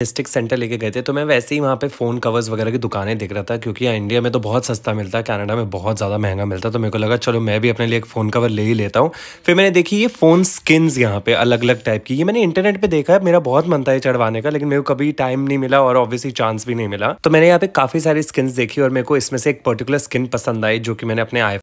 district centre लेके गए थे तो मैं वैसे ही वहाँ पे फ़ोन कवर्स वगैरह की दुकानें देख रहा था क्योंकि इंडिया में तो बहुत सस्ता मिलता है कनाडा में बहुत ज़्यादा महंगा मिलता है तो मेरे को लगा चलो मैं भी अपने लिए एक फ़ोन कवर ले ही लेता हूँ फिर मैंने देखी ये फ़ोन स्किन्स यहाँ पे अलग अलग टाइप की ये मैंने इंटरनेट पर देखा है मेरा बहुत मन था ये चढ़वाने का लेकिन मेरे को कभी टाइम नहीं मिला और ऑब्वियसली चांस भी नहीं मिला तो मैंने यहाँ पे काफ़ी सारी स्किन्स देखी और मेरे को इसमें से एक पर्टिकुलर स्किन पसंद आई जो कि मैंने अपने आई